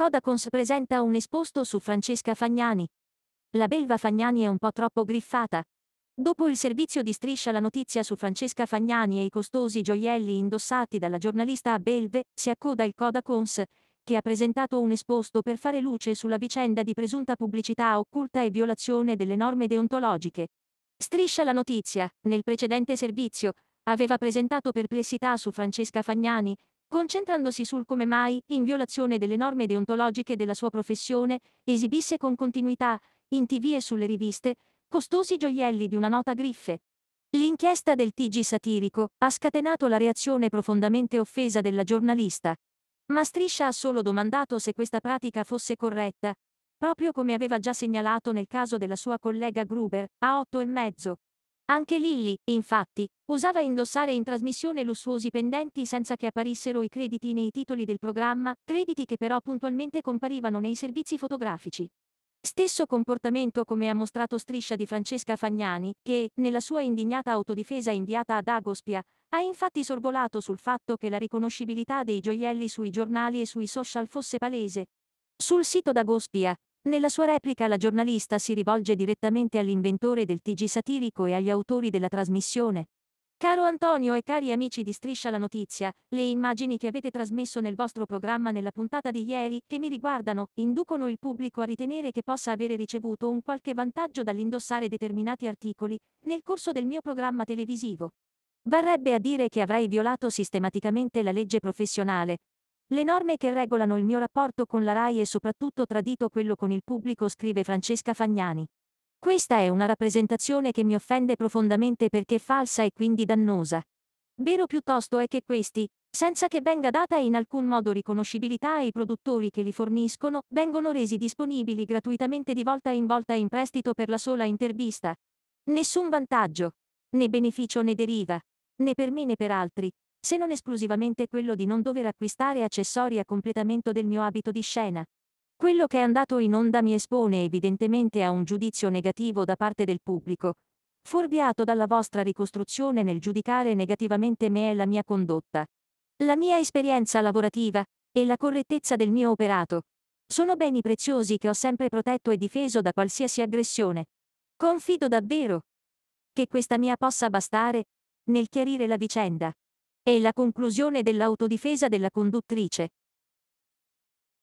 Codacons presenta un esposto su Francesca Fagnani. La belva Fagnani è un po' troppo griffata. Dopo il servizio di Striscia la notizia su Francesca Fagnani e i costosi gioielli indossati dalla giornalista a Belve, si accoda il Codacons, che ha presentato un esposto per fare luce sulla vicenda di presunta pubblicità occulta e violazione delle norme deontologiche. Striscia la notizia, nel precedente servizio, aveva presentato perplessità su Francesca Fagnani, Concentrandosi sul come mai, in violazione delle norme deontologiche della sua professione, esibisse con continuità, in tv e sulle riviste, costosi gioielli di una nota griffe. L'inchiesta del TG satirico ha scatenato la reazione profondamente offesa della giornalista. Ma Striscia ha solo domandato se questa pratica fosse corretta, proprio come aveva già segnalato nel caso della sua collega Gruber, a otto e mezzo. Anche Lilly, infatti, usava indossare in trasmissione lussuosi pendenti senza che apparissero i crediti nei titoli del programma, crediti che però puntualmente comparivano nei servizi fotografici. Stesso comportamento come ha mostrato Striscia di Francesca Fagnani, che, nella sua indignata autodifesa inviata ad Agospia, ha infatti sorvolato sul fatto che la riconoscibilità dei gioielli sui giornali e sui social fosse palese. Sul sito d'Agospia, nella sua replica la giornalista si rivolge direttamente all'inventore del TG satirico e agli autori della trasmissione. Caro Antonio e cari amici di Striscia la Notizia, le immagini che avete trasmesso nel vostro programma nella puntata di ieri, che mi riguardano, inducono il pubblico a ritenere che possa avere ricevuto un qualche vantaggio dall'indossare determinati articoli, nel corso del mio programma televisivo. Varrebbe a dire che avrei violato sistematicamente la legge professionale, le norme che regolano il mio rapporto con la RAI e soprattutto tradito quello con il pubblico, scrive Francesca Fagnani. Questa è una rappresentazione che mi offende profondamente perché è falsa e quindi dannosa. Vero piuttosto è che questi, senza che venga data in alcun modo riconoscibilità ai produttori che li forniscono, vengono resi disponibili gratuitamente di volta in volta in prestito per la sola intervista. Nessun vantaggio, né beneficio ne deriva, né per me né per altri, se non esclusivamente quello di non dover acquistare accessori a completamento del mio abito di scena. Quello che è andato in onda mi espone evidentemente a un giudizio negativo da parte del pubblico, fuorviato dalla vostra ricostruzione nel giudicare negativamente me e la mia condotta. La mia esperienza lavorativa e la correttezza del mio operato sono beni preziosi che ho sempre protetto e difeso da qualsiasi aggressione. Confido davvero che questa mia possa bastare nel chiarire la vicenda è la conclusione dell'autodifesa della conduttrice,